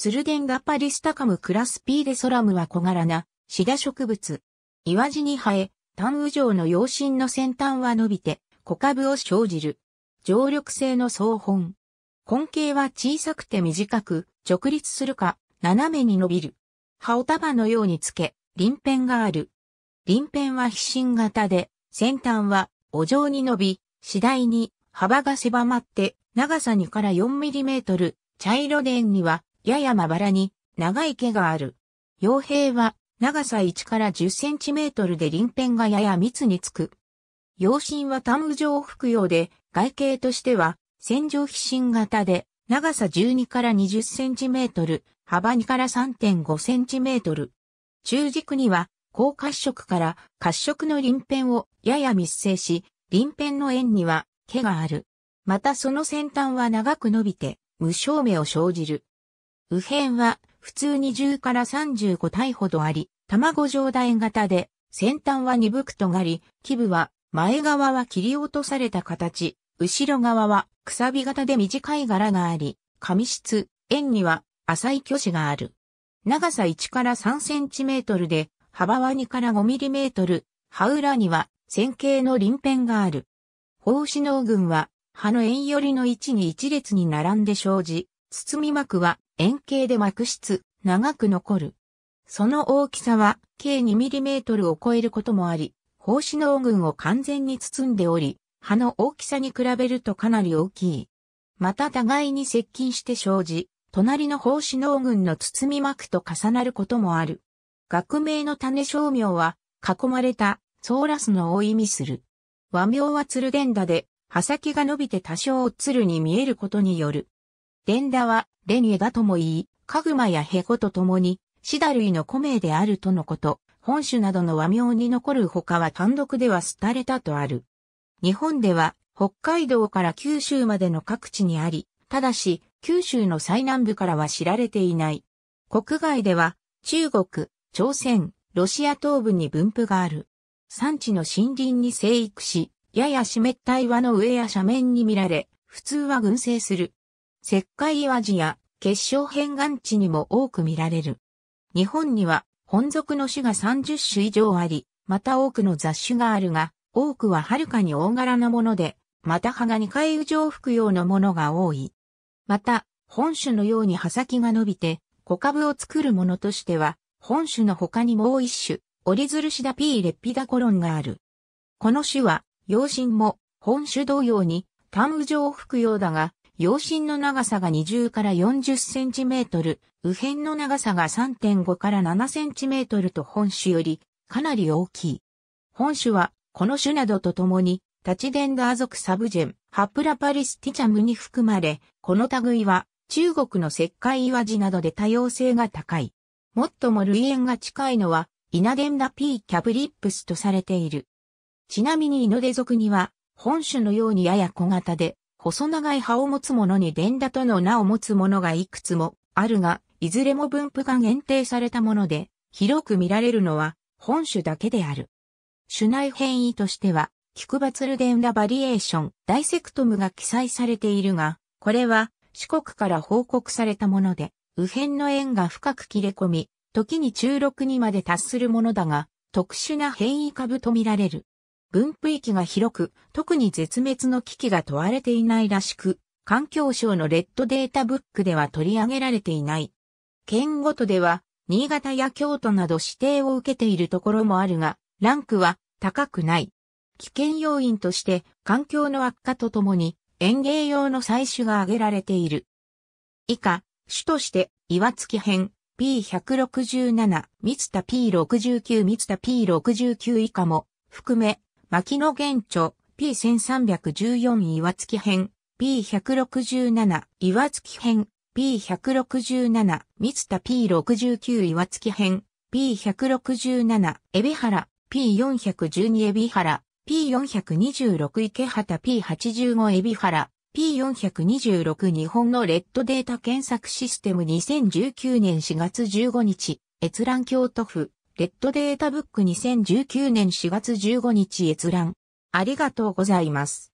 ツルデンガパリスタカムクラスピーデソラムは小柄な、シダ植物。岩地に生え、単羽状の葉身の先端は伸びて、小株を生じる。常緑性の草本。根茎は小さくて短く、直立するか、斜めに伸びる。葉を束のようにつけ、輪辺がある。輪辺は非信型で、先端はお状に伸び、次第に幅が狭まって、長さ2から4トル、茶色伝にはややまばらに長い毛がある。傭兵は長さ1から10センチメートルで鱗片がやや密につく。養心は単無状服用で、外形としては、線状皮疹型で、長さ12から20センチメートル、幅2から3.5センチメートル。中軸には、高褐色から褐色の鱗片をやや密生し、鱗片の円には毛がある。またその先端は長く伸びて、無正目を生じる。右辺は普通に10から35体ほどあり、卵状態型で、先端は鈍く尖り、基部は前側は切り落とされた形、後ろ側はくさび型で短い柄があり、紙質、円には浅い巨子がある。長さ1から3センチメートルで、幅は2から5ミリメートル、葉裏には線形の輪辺がある。胞子脳群は、葉の円よりの位置に一列に並んで生じ、包み膜は円形で膜質、長く残る。その大きさは計 2mm を超えることもあり、胞子の群を完全に包んでおり、葉の大きさに比べるとかなり大きい。また互いに接近して生じ、隣の胞子の群の包み膜と重なることもある。学名の種商名は、囲まれた、ソーラスのを意味する。和名は鶴伝ダで、葉先が伸びて多少ツルに見えることによる。連打は、レニエだとも言い、カグマやヘゴと共に、シダ類の古名であるとのこと、本種などの和名に残る他は単独では廃れたとある。日本では、北海道から九州までの各地にあり、ただし、九州の最南部からは知られていない。国外では、中国、朝鮮、ロシア東部に分布がある。産地の森林に生育し、やや湿った岩の上や斜面に見られ、普通は群生する。石灰岩地や結晶片岩地にも多く見られる。日本には本属の種が30種以上あり、また多くの雑種があるが、多くははるかに大柄なもので、また葉が2回吹くようなものが多い。また、本種のように葉先が伸びて、小株を作るものとしては、本種の他にもう一種、折りずるしだ P レッピダコロンがある。この種は、養親も本種同様に単羽状ようだが、陽身の長さが20から40センチメートル、右辺の長さが3.5から7センチメートルと本種よりかなり大きい。本種は、この種などとともに、タチデンダー属サブジェン、ハプラパリスティチャムに含まれ、この類は、中国の石灰岩地などで多様性が高い。もっとも類縁が近いのは、イナデンダピーキャブリップスとされている。ちなみにイノデ属には、本種のようにやや小型で、細長い葉を持つものに伝打との名を持つものがいくつもあるが、いずれも分布が限定されたもので、広く見られるのは本種だけである。種内変異としては、キクバツルデンダバリエーション、ダイセクトムが記載されているが、これは四国から報告されたもので、右辺の円が深く切れ込み、時に中6にまで達するものだが、特殊な変異株とみられる。分布域が広く、特に絶滅の危機が問われていないらしく、環境省のレッドデータブックでは取り上げられていない。県ごとでは、新潟や京都など指定を受けているところもあるが、ランクは高くない。危険要因として環境の悪化とともに園芸用の採取が挙げられている。以下、種として岩月編 P167、三田 P69、三田 P69 以下も含め牧野源著 P1314 岩月編 P167 岩月編 P167 三田 P69 岩月編 P167 エビ原 P412 エビ原 P426 池畑 P85 エビ原 P426 日本のレッドデータ検索システム2019年4月15日閲覧京都府レッドデータブック2019年4月15日閲覧。ありがとうございます。